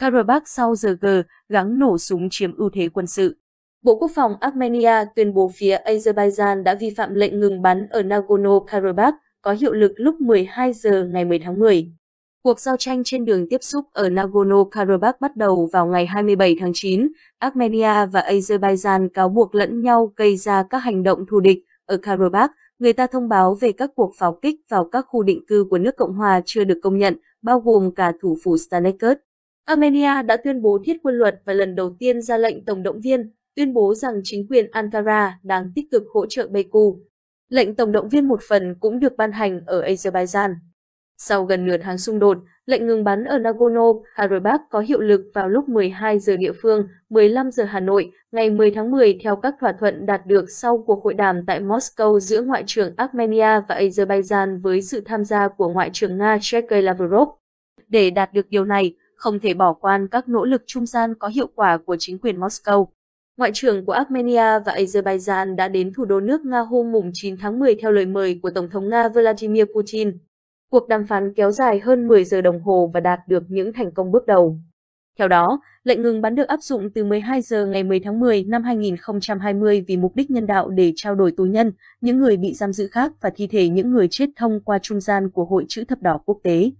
Karabakh sau giờ G gắng nổ súng chiếm ưu thế quân sự. Bộ Quốc phòng Armenia tuyên bố phía Azerbaijan đã vi phạm lệnh ngừng bắn ở Nagorno-Karabakh có hiệu lực lúc 12 giờ ngày 10 tháng 10. Cuộc giao tranh trên đường tiếp xúc ở Nagorno-Karabakh bắt đầu vào ngày 27 tháng 9. Armenia và Azerbaijan cáo buộc lẫn nhau gây ra các hành động thù địch ở Karabakh. Người ta thông báo về các cuộc pháo kích vào các khu định cư của nước Cộng hòa chưa được công nhận, bao gồm cả thủ phủ Stanekert. Armenia đã tuyên bố thiết quân luật và lần đầu tiên ra lệnh tổng động viên, tuyên bố rằng chính quyền Ankara đang tích cực hỗ trợ Baku. Lệnh tổng động viên một phần cũng được ban hành ở Azerbaijan. Sau gần nửa tháng xung đột, lệnh ngừng bắn ở Nagorno-Karabakh có hiệu lực vào lúc 12 giờ địa phương, 15 giờ Hà Nội, ngày 10 tháng 10 theo các thỏa thuận đạt được sau cuộc hội đàm tại Moscow giữa Ngoại trưởng Armenia và Azerbaijan với sự tham gia của Ngoại trưởng Nga Sergei Lavrov. Để đạt được điều này, không thể bỏ quan các nỗ lực trung gian có hiệu quả của chính quyền Moscow. Ngoại trưởng của Armenia và Azerbaijan đã đến thủ đô nước Nga hôm mùng 9 tháng 10 theo lời mời của Tổng thống Nga Vladimir Putin. Cuộc đàm phán kéo dài hơn 10 giờ đồng hồ và đạt được những thành công bước đầu. Theo đó, lệnh ngừng bắn được áp dụng từ 12 giờ ngày 10 tháng 10 năm 2020 vì mục đích nhân đạo để trao đổi tù nhân, những người bị giam giữ khác và thi thể những người chết thông qua trung gian của Hội chữ thập đỏ quốc tế.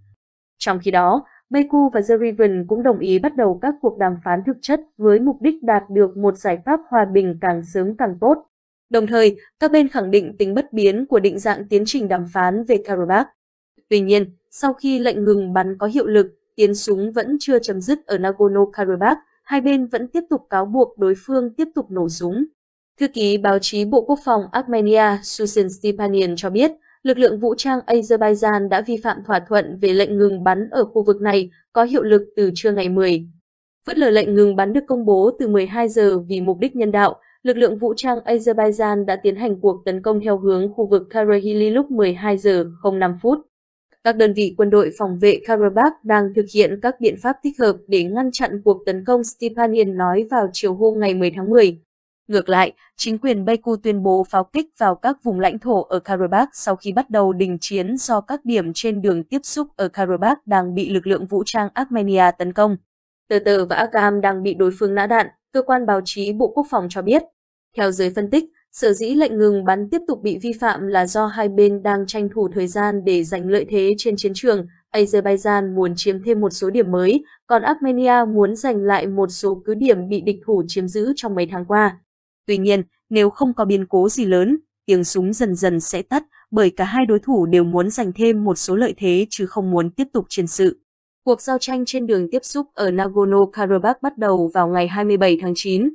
Trong khi đó, Baku và The Riven cũng đồng ý bắt đầu các cuộc đàm phán thực chất với mục đích đạt được một giải pháp hòa bình càng sớm càng tốt. Đồng thời, các bên khẳng định tính bất biến của định dạng tiến trình đàm phán về Karabakh. Tuy nhiên, sau khi lệnh ngừng bắn có hiệu lực, tiến súng vẫn chưa chấm dứt ở Nagorno-Karabakh, hai bên vẫn tiếp tục cáo buộc đối phương tiếp tục nổ súng. Thư ký báo chí Bộ Quốc phòng Armenia Susan Stepanian cho biết, lực lượng vũ trang Azerbaijan đã vi phạm thỏa thuận về lệnh ngừng bắn ở khu vực này có hiệu lực từ trưa ngày 10. Phớt lờ lệnh ngừng bắn được công bố từ 12 giờ vì mục đích nhân đạo, lực lượng vũ trang Azerbaijan đã tiến hành cuộc tấn công theo hướng khu vực Karahili lúc 12 giờ 05 phút. Các đơn vị quân đội phòng vệ Karabakh đang thực hiện các biện pháp thích hợp để ngăn chặn cuộc tấn công, Stepanian nói vào chiều hôm ngày 10 tháng 10. Ngược lại, chính quyền Baku tuyên bố pháo kích vào các vùng lãnh thổ ở Karabakh sau khi bắt đầu đình chiến do các điểm trên đường tiếp xúc ở Karabakh đang bị lực lượng vũ trang Armenia tấn công. Tờ tờ và Agam đang bị đối phương nã đạn, cơ quan báo chí Bộ Quốc phòng cho biết. Theo giới phân tích, sở dĩ lệnh ngừng bắn tiếp tục bị vi phạm là do hai bên đang tranh thủ thời gian để giành lợi thế trên chiến trường. Azerbaijan muốn chiếm thêm một số điểm mới, còn Armenia muốn giành lại một số cứ điểm bị địch thủ chiếm giữ trong mấy tháng qua. Tuy nhiên, nếu không có biến cố gì lớn, tiếng súng dần dần sẽ tắt bởi cả hai đối thủ đều muốn giành thêm một số lợi thế chứ không muốn tiếp tục chiến sự. Cuộc giao tranh trên đường tiếp xúc ở Nagorno-Karabakh bắt đầu vào ngày 27 tháng 9,